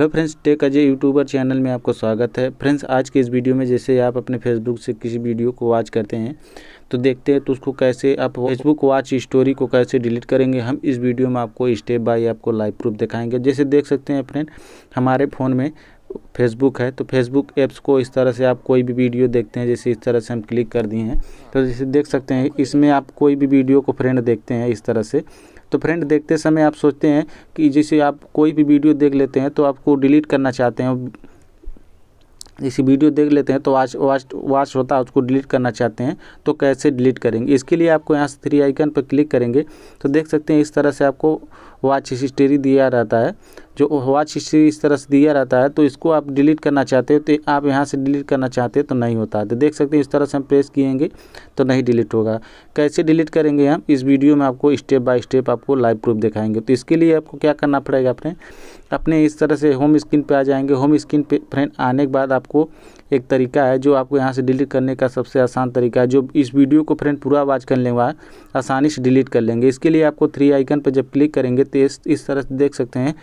hello friends tech Ajay YouTuber channel में आपको स्वागत है फ्रेंड्स आज के इस वीडियो में जैसे आप अपने फेसबुक से किसी वीडियो को वॉच करते हैं तो देखते हैं तो उसको कैसे आप फेसबुक वॉच स्टोरी को कैसे डिलीट करेंगे हम इस वीडियो में आपको स्टेप बाय आपको लाइव प्रूफ दिखाएंगे जैसे देख सकते हैं फ्रेंड हमारे फ़ोन में फेसबुक है तो फेसबुक ऐप्स को इस तरह से आप कोई भी वीडियो देखते हैं जैसे इस तरह से हम क्लिक कर दिए हैं तो जैसे देख सकते हैं इसमें आप कोई भी वीडियो को फ्रेंड देखते हैं इस तरह से तो फ्रेंड देखते समय आप सोचते हैं कि जैसे आप कोई भी वीडियो देख लेते हैं तो आपको डिलीट करना चाहते हैं जैसे वीडियो देख लेते हैं तो वाच वाच वाच होता है उसको डिलीट करना चाहते हैं तो कैसे डिलीट करेंगे इसके लिए आपको यहाँ से थ्री आइकन पर क्लिक करेंगे तो देख सकते हैं इस तरह से आपको वाच हिस्ट्री दिया रहता है जो वॉच हिस्ट्री इस तरह से दिया रहता है तो इसको आप डिलीट करना चाहते हो तो आप यहाँ से डिलीट करना चाहते हो तो नहीं होता तो देख सकते हैं इस तरह से हम प्रेस किएंगे तो नहीं डिलीट होगा कैसे डिलीट करेंगे हम इस वीडियो में आपको स्टेप बाय स्टेप आपको लाइव प्रूफ दिखाएंगे तो इसके लिए आपको क्या करना पड़ेगा अपने अपने इस तरह से होम स्क्रीन पे आ जाएंगे होम स्क्रीन पे फ्रेंड आने के बाद आपको एक तरीका है जो आपको यहाँ से डिलीट करने का सबसे आसान तरीका है जो इस वीडियो को फ्रेंड पूरा वॉच कर लेंगे आसानी से डिलीट कर लेंगे इसके लिए आपको थ्री आइकन पर जब क्लिक करेंगे तो इस तरह से देख सकते हैं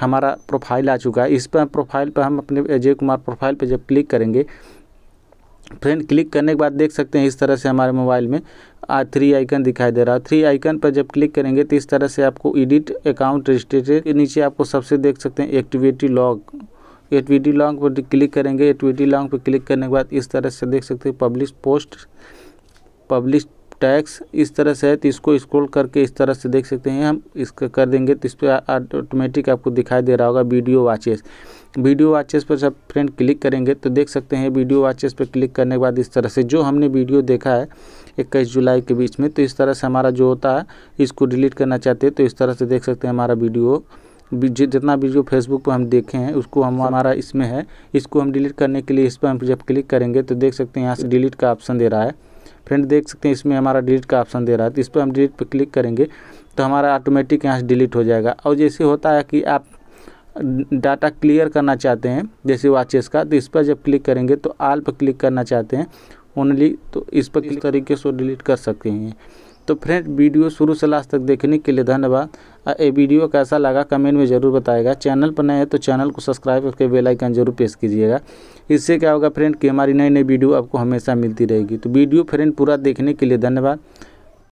हमारा प्रोफाइल आ चुका है इस पर प्रोफाइल पर हम अपने अजय कुमार प्रोफाइल पर जब क्लिक करेंगे फ्रेंड क्लिक करने के बाद देख सकते हैं इस तरह से हमारे मोबाइल में आ थ्री आइकन दिखाई दे रहा है थ्री आइकन पर जब क्लिक करेंगे तो इस तरह से आपको एडिट अकाउंट रजिस्ट्रेटेड के नीचे आपको सबसे देख सकते हैं एक्टिविटी लॉग एक्टिविटी लॉन्ग पर क्लिक करेंगे एक्टिविटी लॉन्ग पर क्लिक करने के बाद इस तरह से देख सकते हैं पब्लिश पोस्ट पब्लिश टैक्स इस तरह से है तो इसको स्क्रॉल करके इस तरह से देख सकते हैं हम इसका कर देंगे तो इस पर ऑटोमेटिक आपको दिखाई दे रहा होगा वीडियो वाचेस वीडियो वाचेस पर सब फ्रेंड क्लिक करेंगे तो देख सकते हैं वीडियो वाचेस पर क्लिक करने के बाद इस तरह से जो हमने वीडियो देखा है इक्कीस जुलाई के बीच में तो इस तरह से हमारा जो होता है इसको डिलीट करना चाहते हैं तो इस तरह से देख सकते हैं हमारा वीडियो जितना वीडियो फेसबुक पर हम देखे हैं उसको हम हमारा इसमें है इसको हम डिलीट करने के लिए इस पर हम जब क्लिक करेंगे तो देख सकते हैं यहाँ से डिलीट का ऑप्शन दे रहा है फ्रेंड देख सकते हैं इसमें हमारा डिलीट का ऑप्शन दे रहा है तो इस पर हम डिलीट पर क्लिक करेंगे तो हमारा ऑटोमेटिक यहाँ से डिलीट हो जाएगा और जैसे होता है कि आप डाटा क्लियर करना चाहते हैं जैसे वाचेस का तो इस पर जब क्लिक करेंगे तो आल पर क्लिक करना चाहते हैं ओनली तो इस पर किस तरीके से डिलीट कर सकते हैं तो फ्रेंड वीडियो शुरू से लास्ट तक देखने के लिए धन्यवाद ये वीडियो कैसा लगा कमेंट में ज़रूर बताएगा चैनल पर नए हैं तो चैनल को सब्सक्राइब करके बेल आइकन जरूर प्रेस कीजिएगा इससे क्या होगा फ्रेंड कि हमारी नई नई वीडियो आपको हमेशा मिलती रहेगी तो वीडियो फ्रेंड पूरा देखने के लिए धन्यवाद